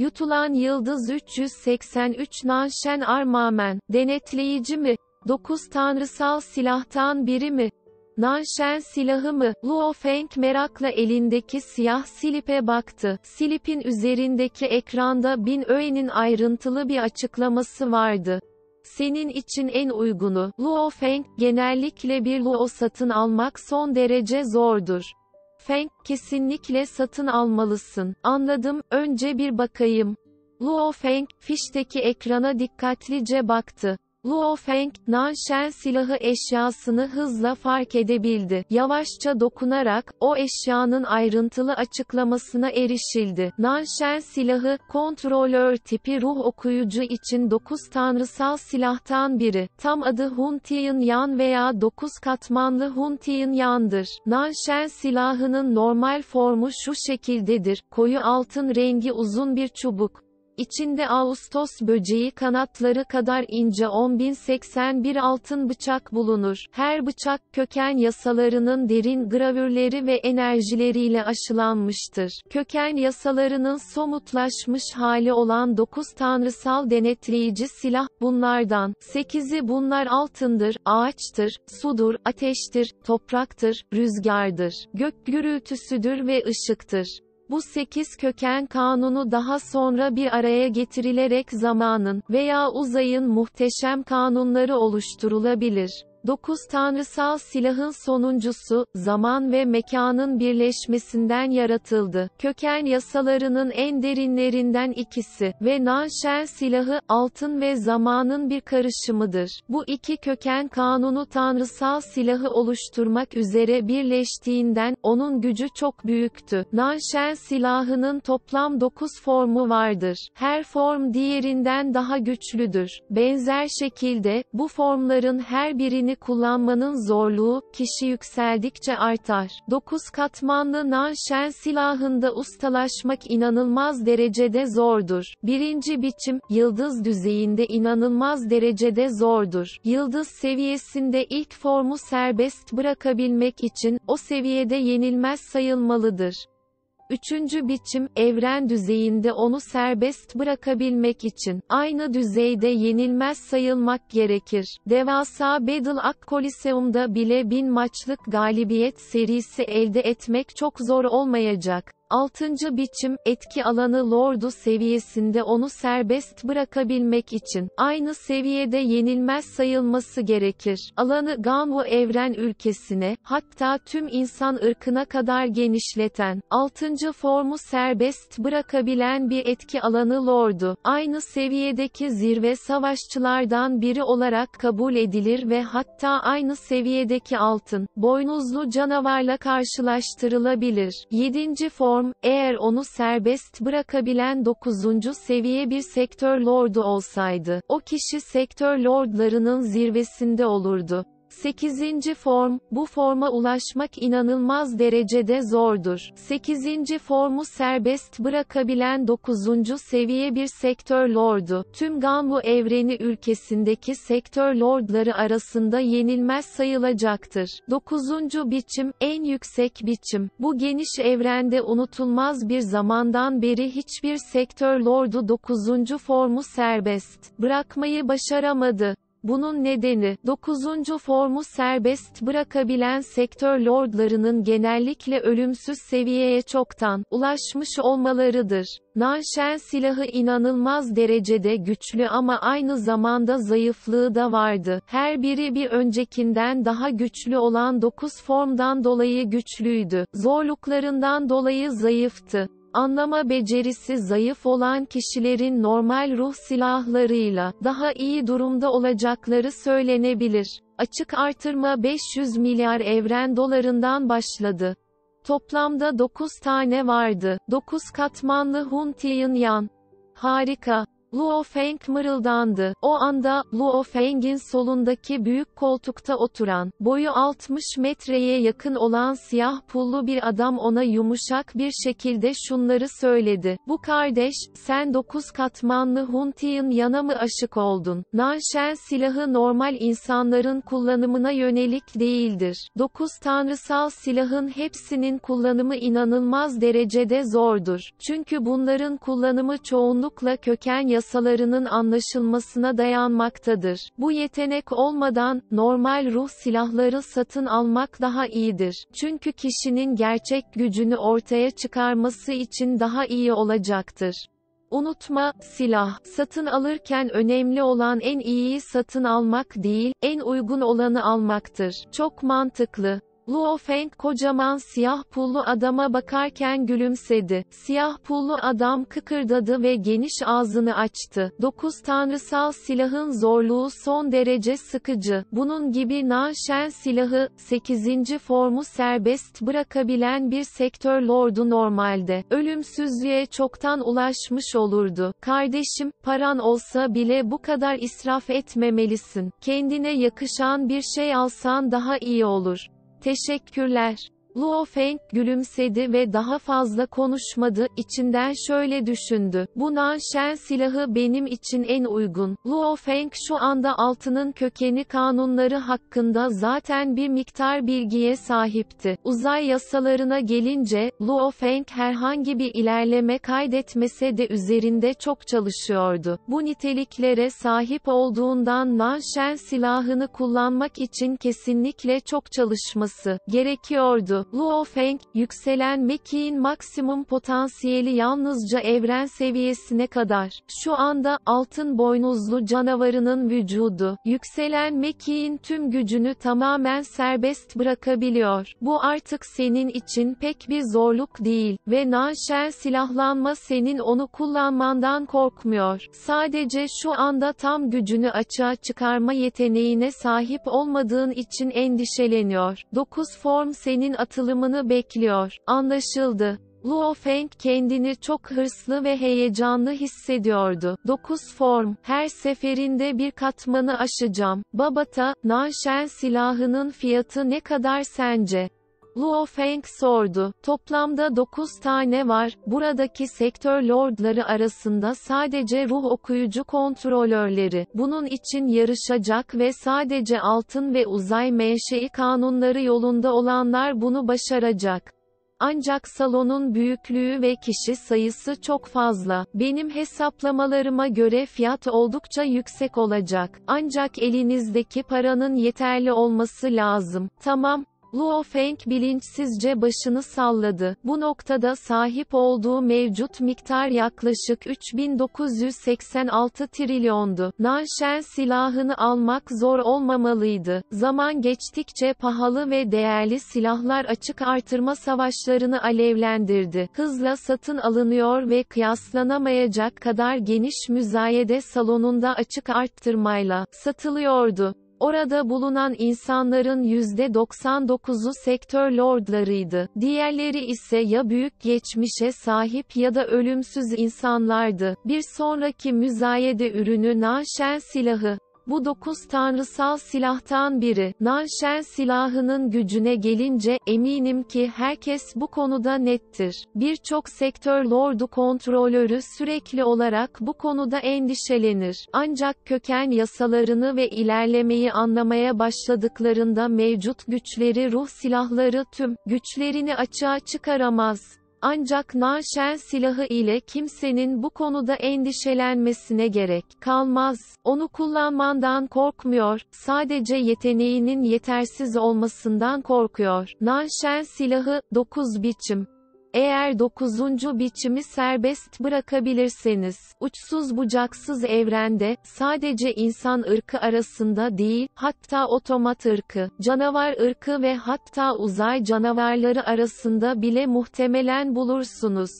Yutulan yıldız 383 Nanşen Armamen, denetleyici mi? 9 tanrısal silahtan biri mi? Nanşen silahı mı? Luo Feng merakla elindeki siyah silipe baktı. Silipin üzerindeki ekranda Bin Öğen'in ayrıntılı bir açıklaması vardı. Senin için en uygunu, Luo Feng, genellikle bir Luo satın almak son derece zordur. Feng, kesinlikle satın almalısın. Anladım, önce bir bakayım. Luo Feng, fişteki ekrana dikkatlice baktı. Luo Feng, Nanshen silahı eşyasını hızla fark edebildi. Yavaşça dokunarak, o eşyanın ayrıntılı açıklamasına erişildi. Nanshen silahı, kontrolör tipi ruh okuyucu için dokuz tanrısal silahtan biri. Tam adı Hun Tien Yan veya Dokuz katmanlı Hun Tien Yan'dır. Nanshen silahının normal formu şu şekildedir. Koyu altın rengi uzun bir çubuk içinde Ağustos böceği kanatları kadar ince 10.081 altın bıçak bulunur. Her bıçak köken yasalarının derin gravürleri ve enerjileriyle aşılanmıştır. Köken yasalarının somutlaşmış hali olan 9 tanrısal denetleyici silah, bunlardan, 8'i bunlar altındır, ağaçtır, sudur, ateştir, topraktır, rüzgardır, gök gürültüsüdür ve ışıktır. Bu 8 köken kanunu daha sonra bir araya getirilerek zamanın veya uzayın muhteşem kanunları oluşturulabilir. 9 tanrısal silahın sonuncusu, zaman ve mekanın birleşmesinden yaratıldı. Köken yasalarının en derinlerinden ikisi ve naşer silahı, altın ve zamanın bir karışımıdır. Bu iki köken kanunu tanrısal silahı oluşturmak üzere birleştiğinden, onun gücü çok büyüktü. Naşer silahının toplam 9 formu vardır. Her form diğerinden daha güçlüdür. Benzer şekilde, bu formların her birini sistemini kullanmanın zorluğu, kişi yükseldikçe artar. 9 katmanlı nanşen silahında ustalaşmak inanılmaz derecede zordur. Birinci biçim, yıldız düzeyinde inanılmaz derecede zordur. Yıldız seviyesinde ilk formu serbest bırakabilmek için, o seviyede yenilmez sayılmalıdır. Üçüncü biçim, evren düzeyinde onu serbest bırakabilmek için, aynı düzeyde yenilmez sayılmak gerekir. Devasa Battle Ak Coliseum'da bile bin maçlık galibiyet serisi elde etmek çok zor olmayacak. Altıncı biçim, etki alanı lordu seviyesinde onu serbest bırakabilmek için, aynı seviyede yenilmez sayılması gerekir. Alanı Ganwo evren ülkesine, hatta tüm insan ırkına kadar genişleten, altıncı formu serbest bırakabilen bir etki alanı lordu, aynı seviyedeki zirve savaşçılardan biri olarak kabul edilir ve hatta aynı seviyedeki altın, boynuzlu canavarla karşılaştırılabilir. Yedinci form, Storm, eğer onu serbest bırakabilen 9. seviye bir sektör lordu olsaydı, o kişi sektör lordlarının zirvesinde olurdu. 8. form, bu forma ulaşmak inanılmaz derecede zordur. 8. formu serbest bırakabilen 9. seviye bir sektör lordu. Tüm Gambu evreni ülkesindeki sektör lordları arasında yenilmez sayılacaktır. 9. biçim, en yüksek biçim. Bu geniş evrende unutulmaz bir zamandan beri hiçbir sektör lordu 9. formu serbest bırakmayı başaramadı. Bunun nedeni, 9. formu serbest bırakabilen sektör lordlarının genellikle ölümsüz seviyeye çoktan ulaşmış olmalarıdır. Nanşen silahı inanılmaz derecede güçlü ama aynı zamanda zayıflığı da vardı. Her biri bir öncekinden daha güçlü olan 9 formdan dolayı güçlüydü. Zorluklarından dolayı zayıftı. Anlama becerisi zayıf olan kişilerin normal ruh silahlarıyla daha iyi durumda olacakları söylenebilir. Açık artırma 500 milyar evren dolarından başladı. Toplamda 9 tane vardı. 9 katmanlı Hun Tianyan. Harika. Luo Feng mırıldandı. O anda, Luo Feng'in solundaki büyük koltukta oturan, boyu 60 metreye yakın olan siyah pullu bir adam ona yumuşak bir şekilde şunları söyledi. Bu kardeş, sen 9 katmanlı Hunti'nin yana mı aşık oldun? Nanshen silahı normal insanların kullanımına yönelik değildir. 9 tanrısal silahın hepsinin kullanımı inanılmaz derecede zordur. Çünkü bunların kullanımı çoğunlukla köken yasalarının anlaşılmasına dayanmaktadır. Bu yetenek olmadan, normal ruh silahları satın almak daha iyidir. Çünkü kişinin gerçek gücünü ortaya çıkarması için daha iyi olacaktır. Unutma, silah, satın alırken önemli olan en iyiyi satın almak değil, en uygun olanı almaktır. Çok mantıklı. Luo Feng kocaman siyah pullu adama bakarken gülümsedi. Siyah pullu adam kıkırdadı ve geniş ağzını açtı. Dokuz tanrısal silahın zorluğu son derece sıkıcı. Bunun gibi Nanshen silahı, sekizinci formu serbest bırakabilen bir sektör lordu normalde. Ölümsüzlüğe çoktan ulaşmış olurdu. Kardeşim, paran olsa bile bu kadar israf etmemelisin. Kendine yakışan bir şey alsan daha iyi olur. Teşekkürler. Luo Feng gülümsedi ve daha fazla konuşmadı, içinden şöyle düşündü. Bu Nanshen silahı benim için en uygun. Luo Feng şu anda altının kökeni kanunları hakkında zaten bir miktar bilgiye sahipti. Uzay yasalarına gelince, Luo Feng herhangi bir ilerleme kaydetmese de üzerinde çok çalışıyordu. Bu niteliklere sahip olduğundan Nanshen silahını kullanmak için kesinlikle çok çalışması gerekiyordu oldu. Luo Feng, yükselen mekiğin maksimum potansiyeli yalnızca evren seviyesine kadar. Şu anda, altın boynuzlu canavarının vücudu, yükselen mekiğin tüm gücünü tamamen serbest bırakabiliyor. Bu artık senin için pek bir zorluk değil ve nanşen silahlanma senin onu kullanmandan korkmuyor. Sadece şu anda tam gücünü açığa çıkarma yeteneğine sahip olmadığın için endişeleniyor. 9 form senin atı katılımını bekliyor. Anlaşıldı. Luo Feng kendini çok hırslı ve heyecanlı hissediyordu. 9 form, her seferinde bir katmanı aşacağım. Babata, Nanshen silahının fiyatı ne kadar sence? Luo Feng sordu. Toplamda 9 tane var. Buradaki sektör lordları arasında sadece ruh okuyucu kontrolörleri. Bunun için yarışacak ve sadece altın ve uzay menşei kanunları yolunda olanlar bunu başaracak. Ancak salonun büyüklüğü ve kişi sayısı çok fazla. Benim hesaplamalarıma göre fiyat oldukça yüksek olacak. Ancak elinizdeki paranın yeterli olması lazım. Tamam, Luo Feng bilinçsizce başını salladı. Bu noktada sahip olduğu mevcut miktar yaklaşık 3986 trilyondu. Nanşen silahını almak zor olmamalıydı. Zaman geçtikçe pahalı ve değerli silahlar açık artırma savaşlarını alevlendirdi. Hızla satın alınıyor ve kıyaslanamayacak kadar geniş müzayede salonunda açık arttırmayla satılıyordu. Orada bulunan insanların %99'u sektör lordlarıydı. Diğerleri ise ya büyük geçmişe sahip ya da ölümsüz insanlardı. Bir sonraki müzayede ürünü naşen silahı, bu dokuz tanrısal silahtan biri, Nalşen silahının gücüne gelince, eminim ki herkes bu konuda nettir. Birçok sektör lordu kontrolörü sürekli olarak bu konuda endişelenir. Ancak köken yasalarını ve ilerlemeyi anlamaya başladıklarında mevcut güçleri ruh silahları tüm güçlerini açığa çıkaramaz. Ancak naşer silahı ile kimsenin bu konuda endişelenmesine gerek kalmaz. Onu kullanmandan korkmuyor, sadece yeteneğinin yetersiz olmasından korkuyor. Naşer silahı, 9 biçim. Eğer dokuzuncu biçimi serbest bırakabilirseniz, uçsuz bucaksız evrende, sadece insan ırkı arasında değil, hatta otomat ırkı, canavar ırkı ve hatta uzay canavarları arasında bile muhtemelen bulursunuz.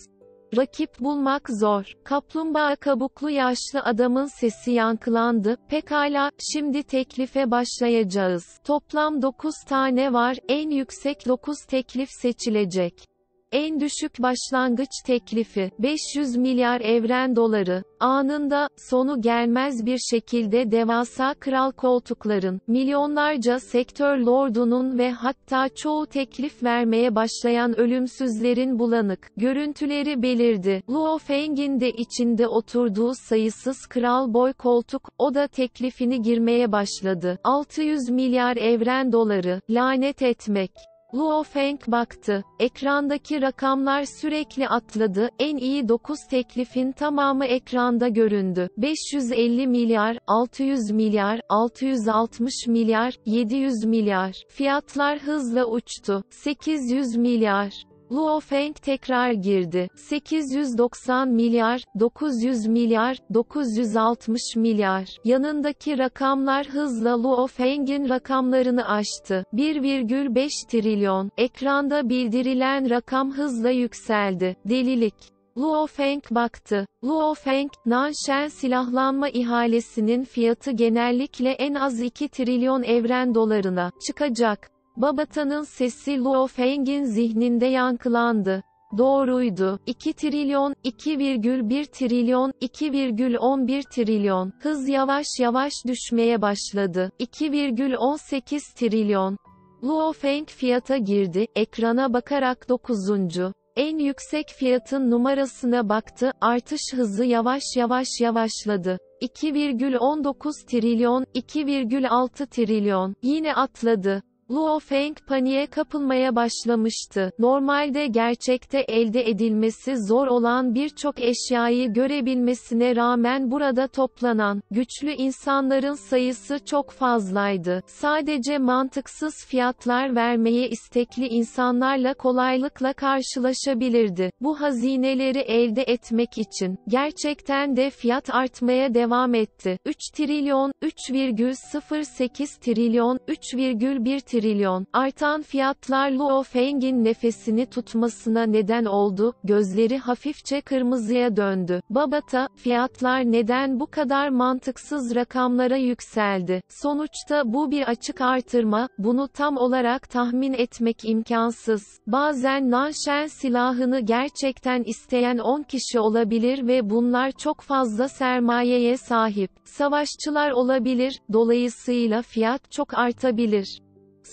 Rakip bulmak zor. Kaplumbağa kabuklu yaşlı adamın sesi yankılandı. Pekala, şimdi teklife başlayacağız. Toplam 9 tane var, en yüksek 9 teklif seçilecek. En düşük başlangıç teklifi 500 milyar evren doları. Anında sonu gelmez bir şekilde devasa kral koltukların, milyonlarca sektör lordunun ve hatta çoğu teklif vermeye başlayan ölümsüzlerin bulanık görüntüleri belirdi. Luo Feng'in de içinde oturduğu sayısız kral boy koltuk, o da teklifini girmeye başladı. 600 milyar evren doları, lanet etmek. Luo Feng baktı, ekrandaki rakamlar sürekli atladı, en iyi 9 teklifin tamamı ekranda göründü. 550 milyar, 600 milyar, 660 milyar, 700 milyar. Fiyatlar hızla uçtu. 800 milyar. Luo Feng tekrar girdi. 890 milyar, 900 milyar, 960 milyar. Yanındaki rakamlar hızla Luo Feng'in rakamlarını aştı. 1,5 trilyon. Ekranda bildirilen rakam hızla yükseldi. Delilik. Luo Feng baktı. Luo Feng, Nanshan silahlanma ihalesinin fiyatı genellikle en az 2 trilyon evren dolarına çıkacak. Babata'nın sesi Luo Feng'in zihninde yankılandı. Doğruydu. 2 trilyon, 2,1 trilyon, 2,11 trilyon. Hız yavaş yavaş düşmeye başladı. 2,18 trilyon. Luo Feng fiyata girdi, ekrana bakarak 9. En yüksek fiyatın numarasına baktı, artış hızı yavaş yavaş yavaşladı. 2,19 trilyon, 2,6 trilyon. Yine atladı. Luo Feng paniğe kapılmaya başlamıştı. Normalde gerçekte elde edilmesi zor olan birçok eşyayı görebilmesine rağmen burada toplanan, güçlü insanların sayısı çok fazlaydı. Sadece mantıksız fiyatlar vermeye istekli insanlarla kolaylıkla karşılaşabilirdi. Bu hazineleri elde etmek için, gerçekten de fiyat artmaya devam etti. 3 trilyon, 3,08 trilyon, 3,1 trilyon trilyon. Artan fiyatlar Luo Feng'in nefesini tutmasına neden oldu, gözleri hafifçe kırmızıya döndü. Babata, fiyatlar neden bu kadar mantıksız rakamlara yükseldi? Sonuçta bu bir açık artırma, bunu tam olarak tahmin etmek imkansız. Bazen Nanşen silahını gerçekten isteyen 10 kişi olabilir ve bunlar çok fazla sermayeye sahip. Savaşçılar olabilir, dolayısıyla fiyat çok artabilir.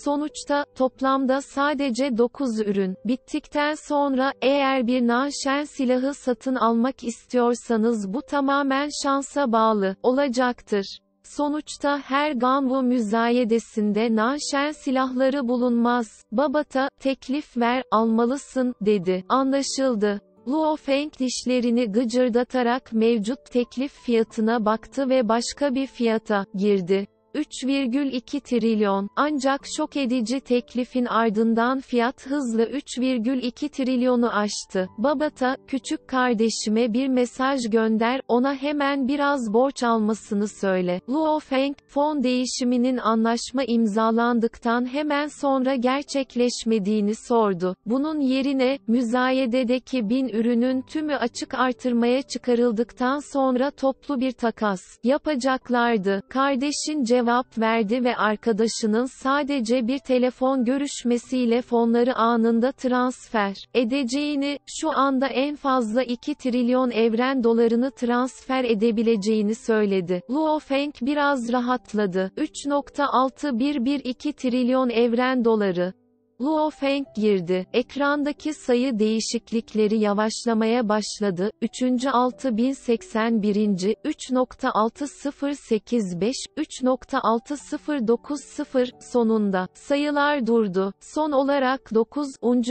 Sonuçta, toplamda sadece 9 ürün. Bittikten sonra, eğer bir naşer silahı satın almak istiyorsanız bu tamamen şansa bağlı olacaktır. Sonuçta her Ganvu müzayedesinde naşer silahları bulunmaz. Babata, teklif ver, almalısın, dedi. Anlaşıldı. Luo Feng dişlerini gıcırdatarak mevcut teklif fiyatına baktı ve başka bir fiyata girdi. 3,2 trilyon, ancak şok edici teklifin ardından fiyat hızlı 3,2 trilyonu aştı. Babata, küçük kardeşime bir mesaj gönder, ona hemen biraz borç almasını söyle. Luo Feng, fon değişiminin anlaşma imzalandıktan hemen sonra gerçekleşmediğini sordu. Bunun yerine, müzayededeki bin ürünün tümü açık artırmaya çıkarıldıktan sonra toplu bir takas yapacaklardı. Kardeşin cevap cevap verdi ve arkadaşının sadece bir telefon görüşmesiyle fonları anında transfer edeceğini, şu anda en fazla 2 trilyon evren dolarını transfer edebileceğini söyledi. Luo Feng biraz rahatladı. 3.6112 trilyon evren doları. Luo Feng girdi. Ekrandaki sayı değişiklikleri yavaşlamaya başladı. 3. 6081. 3.6085, 3.6090 sonunda. Sayılar durdu. Son olarak 9.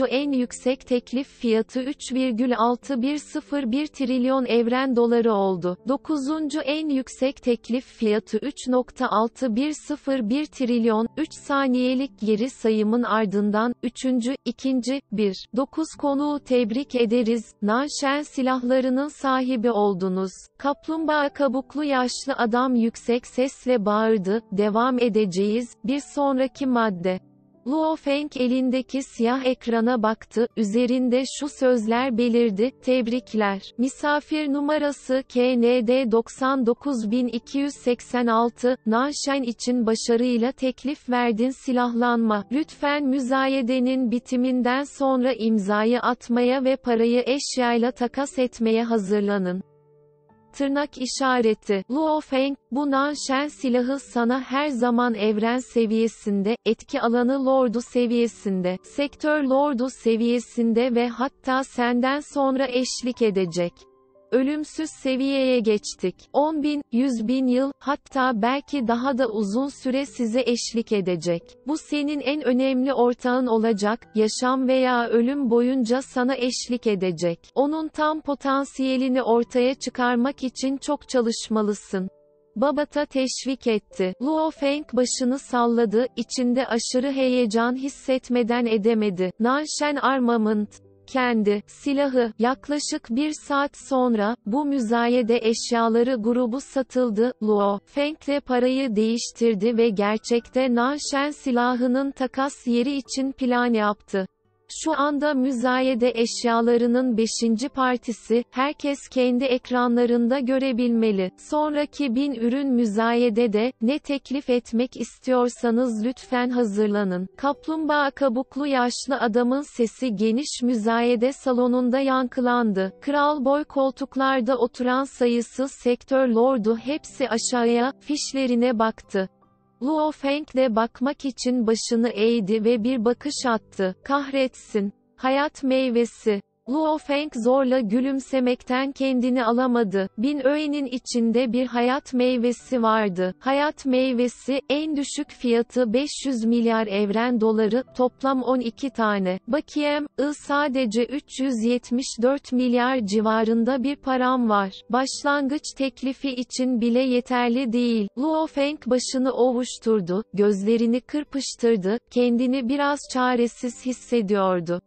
en yüksek teklif fiyatı 3,6101 trilyon evren doları oldu. 9. en yüksek teklif fiyatı 3.6101 trilyon, 3 saniyelik geri sayımın ardından kazanan 3. 2. 1. 9 konuğu tebrik ederiz. Naşen silahlarının sahibi oldunuz. Kaplumbağa kabuklu yaşlı adam yüksek sesle bağırdı. Devam edeceğiz. Bir sonraki madde. Luo Feng elindeki siyah ekrana baktı, üzerinde şu sözler belirdi, tebrikler. Misafir numarası KND 99286, Nanşen için başarıyla teklif verdin silahlanma. Lütfen müzayedenin bitiminden sonra imzayı atmaya ve parayı eşyayla takas etmeye hazırlanın tırnak işareti, Luo Feng, bu Nanshen silahı sana her zaman evren seviyesinde, etki alanı lordu seviyesinde, sektör lordu seviyesinde ve hatta senden sonra eşlik edecek ölümsüz seviyeye geçtik. 10 bin, 100 bin yıl, hatta belki daha da uzun süre size eşlik edecek. Bu senin en önemli ortağın olacak, yaşam veya ölüm boyunca sana eşlik edecek. Onun tam potansiyelini ortaya çıkarmak için çok çalışmalısın. Babat'a teşvik etti. Luo Feng başını salladı, içinde aşırı heyecan hissetmeden edemedi. Nanshen Armament kendi silahı. Yaklaşık bir saat sonra, bu müzayede eşyaları grubu satıldı, Luo Feng'le parayı değiştirdi ve gerçekte Nan Shen silahının takas yeri için plan yaptı. Şu anda müzayede eşyalarının 5. partisi, herkes kendi ekranlarında görebilmeli. Sonraki bin ürün müzayede de ne teklif etmek istiyorsanız lütfen hazırlanın. Kaplumbağa kabuklu yaşlı adamın sesi geniş müzayede salonunda yankılandı. Kral boy koltuklarda oturan sayısız sektör lordu hepsi aşağıya, fişlerine baktı. Luo Feng de bakmak için başını eğdi ve bir bakış attı. Kahretsin. Hayat meyvesi. Luo Feng zorla gülümsemekten kendini alamadı. Bin öğenin içinde bir hayat meyvesi vardı. Hayat meyvesi, en düşük fiyatı 500 milyar evren doları, toplam 12 tane. Bakiyem, I sadece 374 milyar civarında bir param var. Başlangıç teklifi için bile yeterli değil. Luo Feng başını ovuşturdu, gözlerini kırpıştırdı, kendini biraz çaresiz hissediyordu.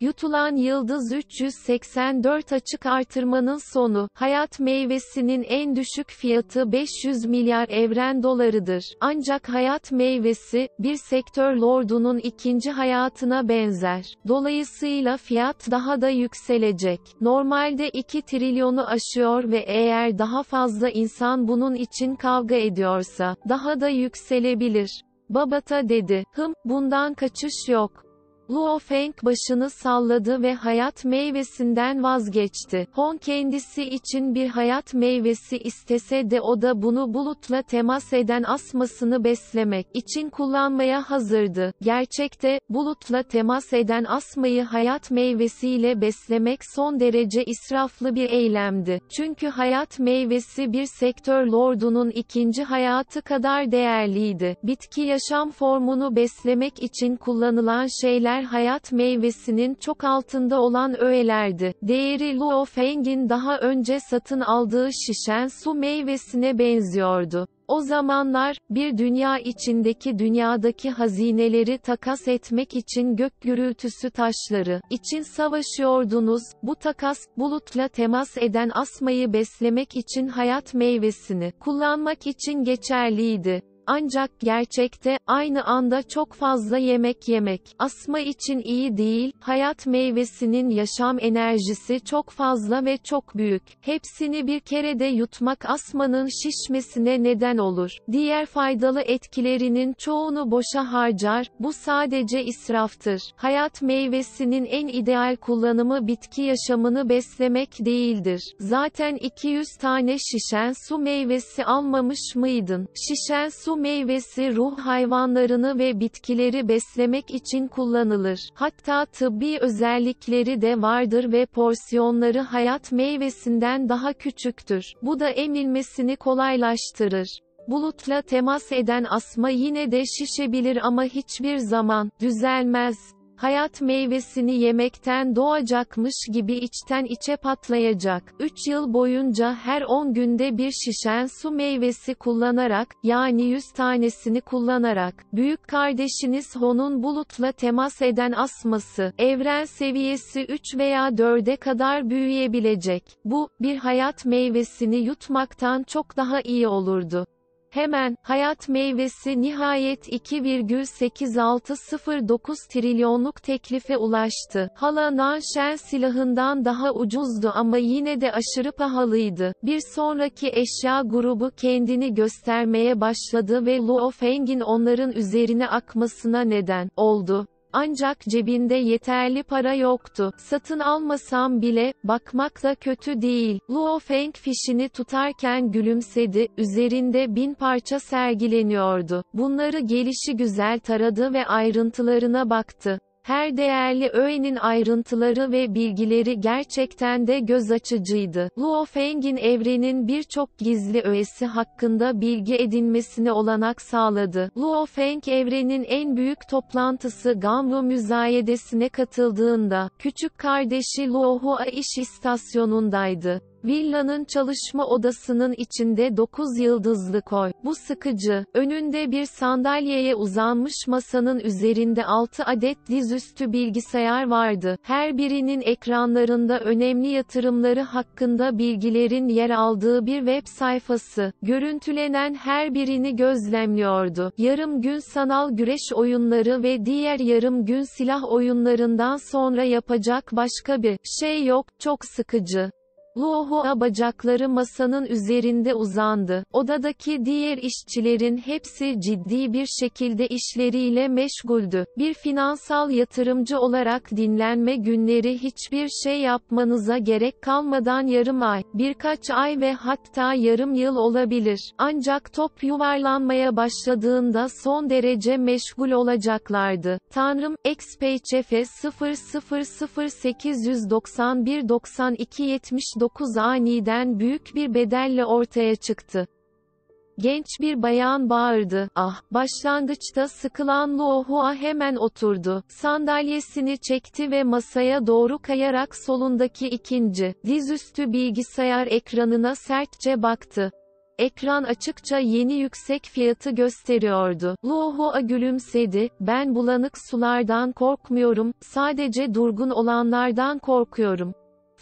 Yutulan yıldız 384 açık artırmanın sonu, hayat meyvesinin en düşük fiyatı 500 milyar evren dolarıdır. Ancak hayat meyvesi, bir sektör lordunun ikinci hayatına benzer. Dolayısıyla fiyat daha da yükselecek. Normalde 2 trilyonu aşıyor ve eğer daha fazla insan bunun için kavga ediyorsa, daha da yükselebilir. Babata dedi, hım, bundan kaçış yok. Luo Feng başını salladı ve hayat meyvesinden vazgeçti. Hong kendisi için bir hayat meyvesi istese de o da bunu bulutla temas eden asmasını beslemek için kullanmaya hazırdı. Gerçekte, bulutla temas eden asmayı hayat meyvesiyle beslemek son derece israflı bir eylemdi. Çünkü hayat meyvesi bir sektör lordunun ikinci hayatı kadar değerliydi. Bitki yaşam formunu beslemek için kullanılan şeyler değerler hayat meyvesinin çok altında olan öğelerdi. Değeri Feng'in daha önce satın aldığı şişen su meyvesine benziyordu. O zamanlar, bir dünya içindeki dünyadaki hazineleri takas etmek için gök gürültüsü taşları için savaşıyordunuz, bu takas, bulutla temas eden asmayı beslemek için hayat meyvesini kullanmak için geçerliydi ancak gerçekte, aynı anda çok fazla yemek yemek, asma için iyi değil, hayat meyvesinin yaşam enerjisi çok fazla ve çok büyük, hepsini bir kerede yutmak asmanın şişmesine neden olur. Diğer faydalı etkilerinin çoğunu boşa harcar, bu sadece israftır. Hayat meyvesinin en ideal kullanımı bitki yaşamını beslemek değildir. Zaten 200 tane şişen su meyvesi almamış mıydın? Şişen su bu meyvesi ruh hayvanlarını ve bitkileri beslemek için kullanılır. Hatta tıbbi özellikleri de vardır ve porsiyonları hayat meyvesinden daha küçüktür. Bu da emilmesini kolaylaştırır. Bulutla temas eden asma yine de şişebilir ama hiçbir zaman düzelmez. Hayat meyvesini yemekten doğacakmış gibi içten içe patlayacak. 3 yıl boyunca her 10 günde bir şişen su meyvesi kullanarak, yani 100 tanesini kullanarak, büyük kardeşiniz Hon'un bulutla temas eden asması, evren seviyesi 3 veya 4'e kadar büyüyebilecek. Bu, bir hayat meyvesini yutmaktan çok daha iyi olurdu. Hemen, hayat meyvesi nihayet 2,8609 trilyonluk teklife ulaştı. Hala Nanşen silahından daha ucuzdu ama yine de aşırı pahalıydı. Bir sonraki eşya grubu kendini göstermeye başladı ve Luo Feng'in onların üzerine akmasına neden oldu. Ancak cebinde yeterli para yoktu. Satın almasam bile, bakmak da kötü değil. Luo Feng fişini tutarken gülümsedi, üzerinde bin parça sergileniyordu. Bunları gelişi güzel taradı ve ayrıntılarına baktı. Her değerli öğenin ayrıntıları ve bilgileri gerçekten de göz açıcıydı. Luo Feng'in evrenin birçok gizli öğesi hakkında bilgi edinmesine olanak sağladı. Luo Feng evrenin en büyük toplantısı Gamlu müzayedesine katıldığında, küçük kardeşi Luo Hua iş istasyonundaydı. Villanın çalışma odasının içinde 9 yıldızlı koy. Bu sıkıcı. Önünde bir sandalyeye uzanmış masanın üzerinde 6 adet dizüstü bilgisayar vardı. Her birinin ekranlarında önemli yatırımları hakkında bilgilerin yer aldığı bir web sayfası. Görüntülenen her birini gözlemliyordu. Yarım gün sanal güreş oyunları ve diğer yarım gün silah oyunlarından sonra yapacak başka bir şey yok. Çok sıkıcı. Luohua bacakları masanın üzerinde uzandı. Odadaki diğer işçilerin hepsi ciddi bir şekilde işleriyle meşguldü. Bir finansal yatırımcı olarak dinlenme günleri hiçbir şey yapmanıza gerek kalmadan yarım ay, birkaç ay ve hatta yarım yıl olabilir. Ancak top yuvarlanmaya başladığında son derece meşgul olacaklardı. Tanrım, XPHF 000891 2009 aniden büyük bir bedelle ortaya çıktı. Genç bir bayan bağırdı, ah, başlangıçta sıkılan Luohua hemen oturdu, sandalyesini çekti ve masaya doğru kayarak solundaki ikinci, dizüstü bilgisayar ekranına sertçe baktı. Ekran açıkça yeni yüksek fiyatı gösteriyordu. Luohua gülümsedi, ben bulanık sulardan korkmuyorum, sadece durgun olanlardan korkuyorum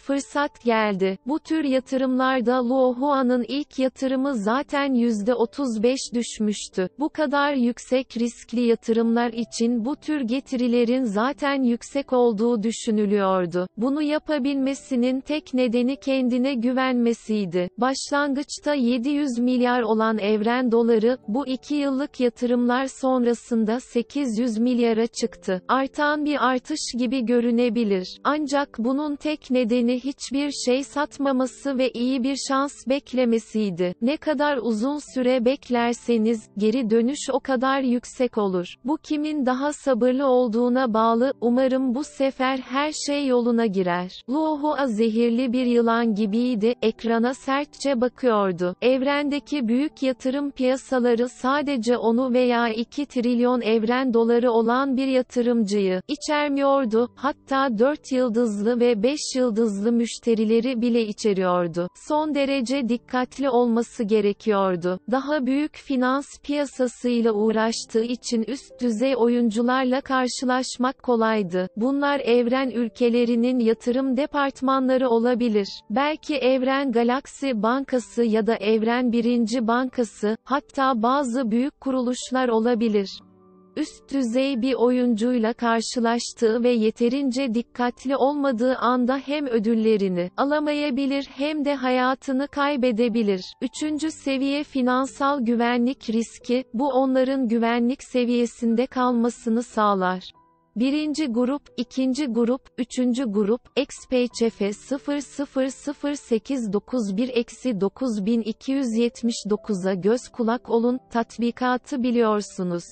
fırsat geldi. Bu tür yatırımlarda Luohu'anın ilk yatırımı zaten %35 düşmüştü. Bu kadar yüksek riskli yatırımlar için bu tür getirilerin zaten yüksek olduğu düşünülüyordu. Bunu yapabilmesinin tek nedeni kendine güvenmesiydi. Başlangıçta 700 milyar olan evren doları, bu iki yıllık yatırımlar sonrasında 800 milyara çıktı. Artan bir artış gibi görünebilir. Ancak bunun tek nedeni sebebi hiçbir şey satmaması ve iyi bir şans beklemesiydi. Ne kadar uzun süre beklerseniz, geri dönüş o kadar yüksek olur. Bu kimin daha sabırlı olduğuna bağlı, umarım bu sefer her şey yoluna girer. Luohua zehirli bir yılan gibiydi, ekrana sertçe bakıyordu. Evrendeki büyük yatırım piyasaları sadece onu veya 2 trilyon evren doları olan bir yatırımcıyı içermiyordu, hatta 4 yıldızlı ve 5 yıldızlı bazı müşterileri bile içeriyordu. Son derece dikkatli olması gerekiyordu. Daha büyük finans piyasasıyla uğraştığı için üst düzey oyuncularla karşılaşmak kolaydı. Bunlar evren ülkelerinin yatırım departmanları olabilir. Belki Evren Galaksi Bankası ya da Evren Birinci Bankası, hatta bazı büyük kuruluşlar olabilir üst düzey bir oyuncuyla karşılaştığı ve yeterince dikkatli olmadığı anda hem ödüllerini alamayabilir hem de hayatını kaybedebilir. Üçüncü seviye finansal güvenlik riski, bu onların güvenlik seviyesinde kalmasını sağlar. Birinci grup, ikinci grup, üçüncü grup, XPÇF 0008991-9279'a göz kulak olun, tatbikatı biliyorsunuz.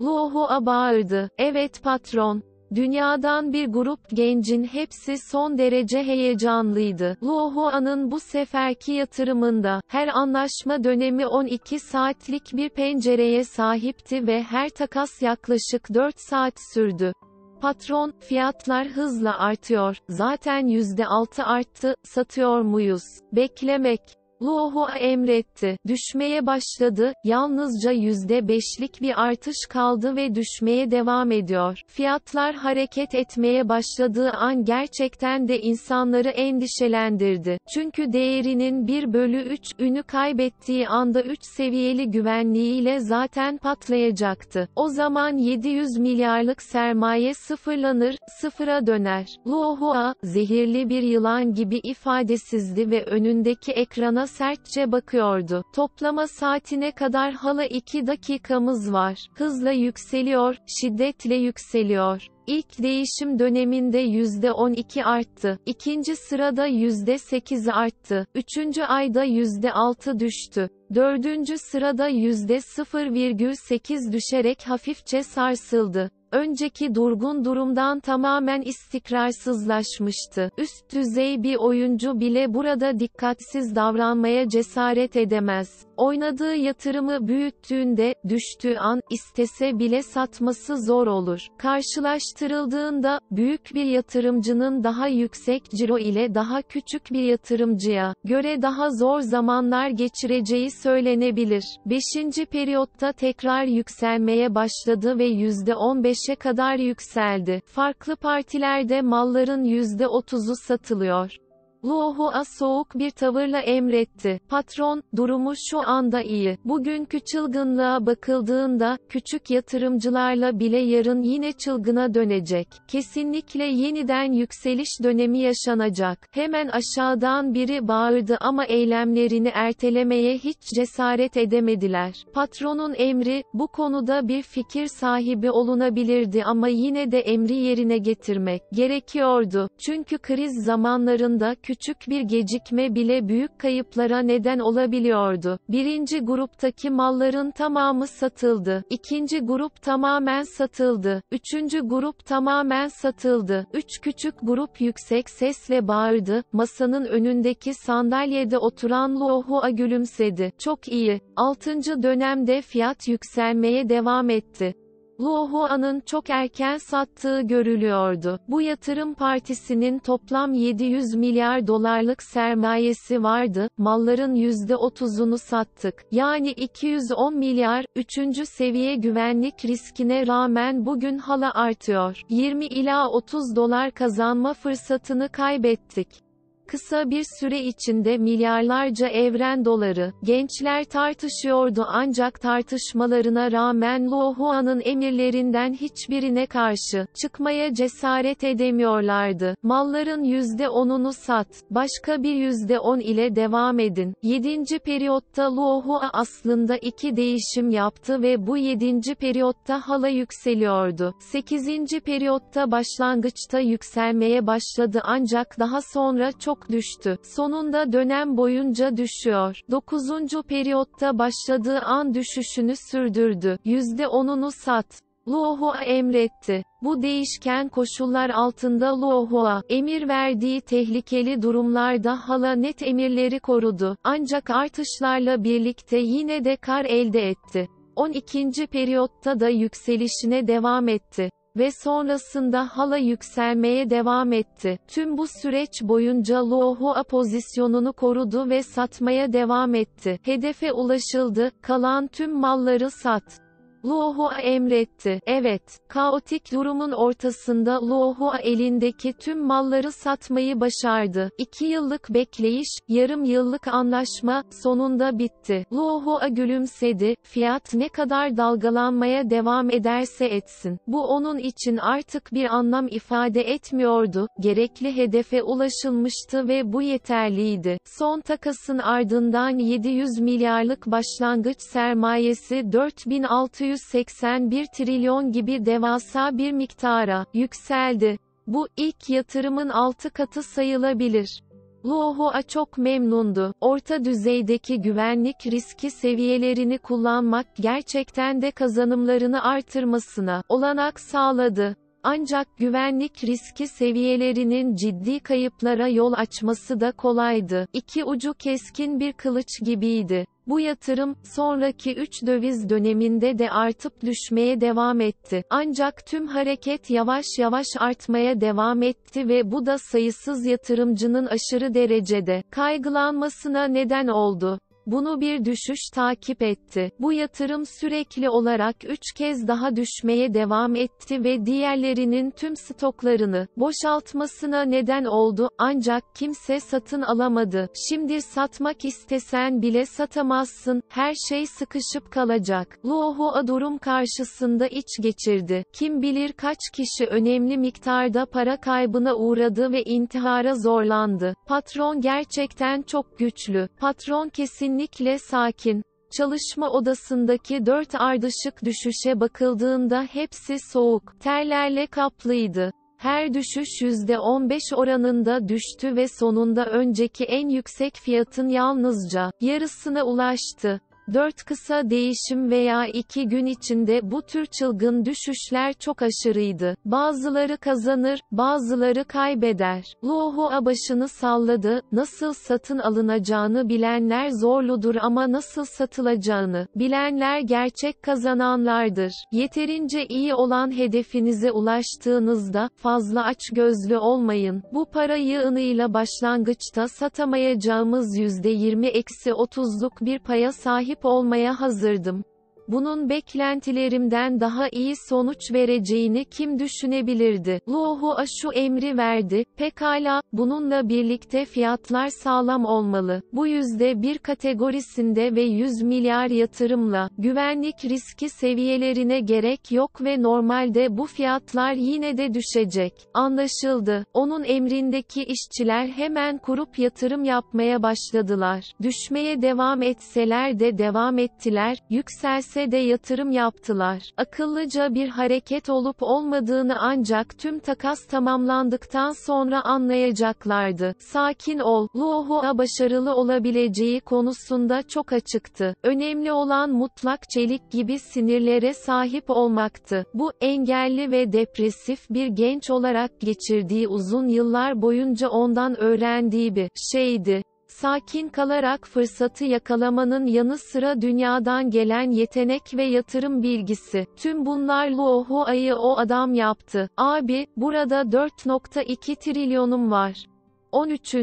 Luohua bağırdı. Evet patron. Dünyadan bir grup gencin hepsi son derece heyecanlıydı. Luohua'nın bu seferki yatırımında, her anlaşma dönemi 12 saatlik bir pencereye sahipti ve her takas yaklaşık 4 saat sürdü. Patron, fiyatlar hızla artıyor, zaten %6 arttı, satıyor muyuz? Beklemek, Luohua emretti. Düşmeye başladı, yalnızca %5'lik bir artış kaldı ve düşmeye devam ediyor. Fiyatlar hareket etmeye başladığı an gerçekten de insanları endişelendirdi. Çünkü değerinin 1 bölü 3 ünü kaybettiği anda 3 seviyeli güvenliğiyle zaten patlayacaktı. O zaman 700 milyarlık sermaye sıfırlanır, sıfıra döner. Luohua, zehirli bir yılan gibi ifadesizdi ve önündeki ekrana sertçe bakıyordu. Toplama saatine kadar hala 2 dakikamız var. Hızla yükseliyor, şiddetle yükseliyor. İlk değişim döneminde %12 arttı. İkinci sırada %8 arttı. Üçüncü ayda %6 düştü. Dördüncü sırada %0,8 düşerek hafifçe sarsıldı önceki durgun durumdan tamamen istikrarsızlaşmıştı. Üst düzey bir oyuncu bile burada dikkatsiz davranmaya cesaret edemez. Oynadığı yatırımı büyüttüğünde, düştüğü an, istese bile satması zor olur. Karşılaştırıldığında, büyük bir yatırımcının daha yüksek ciro ile daha küçük bir yatırımcıya göre daha zor zamanlar geçireceği söylenebilir. 5. periyotta tekrar yükselmeye başladı ve %15'e kadar yükseldi. Farklı partilerde malların %30'u satılıyor. Luohu az soğuk bir tavırla emretti. Patron, durumu şu anda iyi. Bugünkü çılgınlığa bakıldığında, küçük yatırımcılarla bile yarın yine çılgına dönecek. Kesinlikle yeniden yükseliş dönemi yaşanacak. Hemen aşağıdan biri bağırdı ama eylemlerini ertelemeye hiç cesaret edemediler. Patronun emri, bu konuda bir fikir sahibi olunabilirdi ama yine de emri yerine getirmek gerekiyordu. Çünkü kriz zamanlarında küçük bir gecikme bile büyük kayıplara neden olabiliyordu. Birinci gruptaki malların tamamı satıldı. İkinci grup tamamen satıldı. Üçüncü grup tamamen satıldı. Üç küçük grup yüksek sesle bağırdı. Masanın önündeki sandalyede oturan Luohua gülümsedi. Çok iyi. Altıncı dönemde fiyat yükselmeye devam etti. Luohua'nın çok erken sattığı görülüyordu. Bu yatırım partisinin toplam 700 milyar dolarlık sermayesi vardı, malların %30'unu sattık. Yani 210 milyar, 3. seviye güvenlik riskine rağmen bugün hala artıyor. 20 ila 30 dolar kazanma fırsatını kaybettik. Kısa bir süre içinde milyarlarca evren doları, gençler tartışıyordu ancak tartışmalarına rağmen Luo Huan'ın emirlerinden hiçbirine karşı, çıkmaya cesaret edemiyorlardı. Malların %10'unu sat, başka bir %10 ile devam edin. 7. periyotta Luo Hua aslında iki değişim yaptı ve bu 7. periyotta hala yükseliyordu. 8. periyotta başlangıçta yükselmeye başladı ancak daha sonra çok çok düştü. Sonunda dönem boyunca düşüyor. 9. periyotta başladığı an düşüşünü sürdürdü. %10'unu sat. Luohua emretti. Bu değişken koşullar altında Luohua, emir verdiği tehlikeli durumlarda hala net emirleri korudu. Ancak artışlarla birlikte yine de kar elde etti. 12. periyotta da yükselişine devam etti ve sonrasında hala yükselmeye devam etti. Tüm bu süreç boyunca Lohua pozisyonunu korudu ve satmaya devam etti. Hedefe ulaşıldı, kalan tüm malları sat. Luohua emretti. Evet, kaotik durumun ortasında Luohua elindeki tüm malları satmayı başardı. İki yıllık bekleyiş, yarım yıllık anlaşma, sonunda bitti. Luohua gülümsedi, fiyat ne kadar dalgalanmaya devam ederse etsin. Bu onun için artık bir anlam ifade etmiyordu, gerekli hedefe ulaşılmıştı ve bu yeterliydi. Son takasın ardından 700 milyarlık başlangıç sermayesi 4600 681 trilyon gibi devasa bir miktara yükseldi. Bu ilk yatırımın 6 katı sayılabilir. Luohua çok memnundu. Orta düzeydeki güvenlik riski seviyelerini kullanmak gerçekten de kazanımlarını artırmasına olanak sağladı. Ancak güvenlik riski seviyelerinin ciddi kayıplara yol açması da kolaydı. İki ucu keskin bir kılıç gibiydi. Bu yatırım, sonraki 3 döviz döneminde de artıp düşmeye devam etti. Ancak tüm hareket yavaş yavaş artmaya devam etti ve bu da sayısız yatırımcının aşırı derecede kaygılanmasına neden oldu. Bunu bir düşüş takip etti. Bu yatırım sürekli olarak 3 kez daha düşmeye devam etti ve diğerlerinin tüm stoklarını boşaltmasına neden oldu ancak kimse satın alamadı. Şimdi satmak istesen bile satamazsın. Her şey sıkışıp kalacak. Luohua durum karşısında iç geçirdi. Kim bilir kaç kişi önemli miktarda para kaybına uğradı ve intihara zorlandı. Patron gerçekten çok güçlü. Patron kesinlikle kesinlikle sakin. Çalışma odasındaki dört ardışık düşüşe bakıldığında hepsi soğuk, terlerle kaplıydı. Her düşüş %15 oranında düştü ve sonunda önceki en yüksek fiyatın yalnızca yarısına ulaştı. 4 kısa değişim veya 2 gün içinde bu tür çılgın düşüşler çok aşırıydı. Bazıları kazanır, bazıları kaybeder. Luohua başını salladı, nasıl satın alınacağını bilenler zorludur ama nasıl satılacağını bilenler gerçek kazananlardır. Yeterince iyi olan hedefinize ulaştığınızda, fazla aç gözlü olmayın. Bu para yığınıyla başlangıçta satamayacağımız %20-30'luk bir paya sahip olmaya hazırdım bunun beklentilerimden daha iyi sonuç vereceğini kim düşünebilirdi? Luohu şu emri verdi, pekala, bununla birlikte fiyatlar sağlam olmalı. Bu yüzde bir kategorisinde ve 100 milyar yatırımla, güvenlik riski seviyelerine gerek yok ve normalde bu fiyatlar yine de düşecek. Anlaşıldı. Onun emrindeki işçiler hemen kurup yatırım yapmaya başladılar. Düşmeye devam etseler de devam ettiler, yükselse de yatırım yaptılar. Akıllıca bir hareket olup olmadığını ancak tüm takas tamamlandıktan sonra anlayacaklardı. Sakin ol, Luohua başarılı olabileceği konusunda çok açıktı. Önemli olan mutlak çelik gibi sinirlere sahip olmaktı. Bu, engelli ve depresif bir genç olarak geçirdiği uzun yıllar boyunca ondan öğrendiği bir şeydi. Sakin kalarak fırsatı yakalamanın yanı sıra dünyadan gelen yetenek ve yatırım bilgisi. Tüm bunlar Luo ayı o adam yaptı. Abi, burada 4.2 trilyonum var. 13.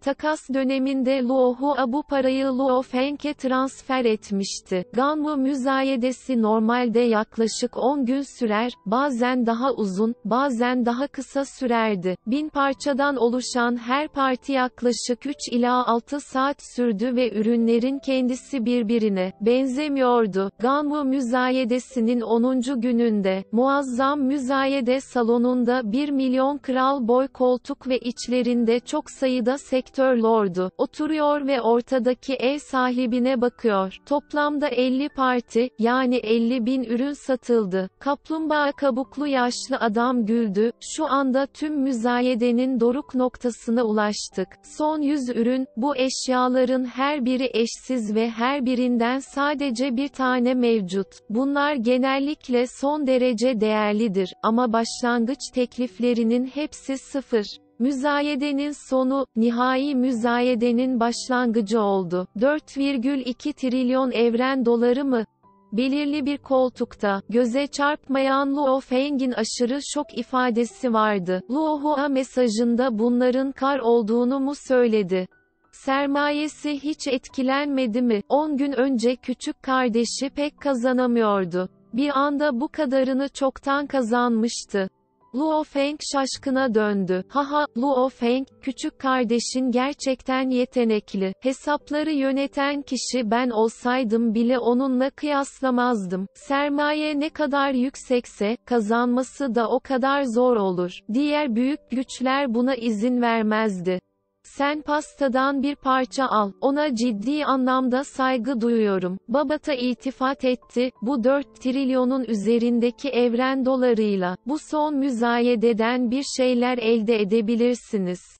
takas döneminde Luohu Abu parayı Luo Feng'e transfer etmişti. Ganmu müzayedesi normalde yaklaşık 10 gün sürer, bazen daha uzun, bazen daha kısa sürerdi. Bin parçadan oluşan her parti yaklaşık 3 ila 6 saat sürdü ve ürünlerin kendisi birbirine benzemiyordu. Ganmu müzayedesinin 10. gününde, muazzam müzayede salonunda 1 milyon kral boy koltuk ve içlerinde çok çok sayıda sektör lordu, oturuyor ve ortadaki ev sahibine bakıyor. Toplamda 50 parti, yani 50 bin ürün satıldı. Kaplumbağa kabuklu yaşlı adam güldü, şu anda tüm müzayedenin doruk noktasına ulaştık. Son 100 ürün, bu eşyaların her biri eşsiz ve her birinden sadece bir tane mevcut. Bunlar genellikle son derece değerlidir, ama başlangıç tekliflerinin hepsi sıfır. Müzayedenin sonu, nihai müzayedenin başlangıcı oldu. 4,2 trilyon evren doları mı? Belirli bir koltukta, göze çarpmayan Luo Feng'in aşırı şok ifadesi vardı. Luo Hua mesajında bunların kar olduğunu mu söyledi? Sermayesi hiç etkilenmedi mi? 10 gün önce küçük kardeşi pek kazanamıyordu. Bir anda bu kadarını çoktan kazanmıştı. Luo Feng şaşkına döndü. Haha, Luo Feng, küçük kardeşin gerçekten yetenekli. Hesapları yöneten kişi ben olsaydım bile onunla kıyaslamazdım. Sermaye ne kadar yüksekse, kazanması da o kadar zor olur. Diğer büyük güçler buna izin vermezdi. Sen pastadan bir parça al. Ona ciddi anlamda saygı duyuyorum. Babata itifat etti. Bu 4 trilyonun üzerindeki evren dolarıyla bu son müzayededen bir şeyler elde edebilirsiniz.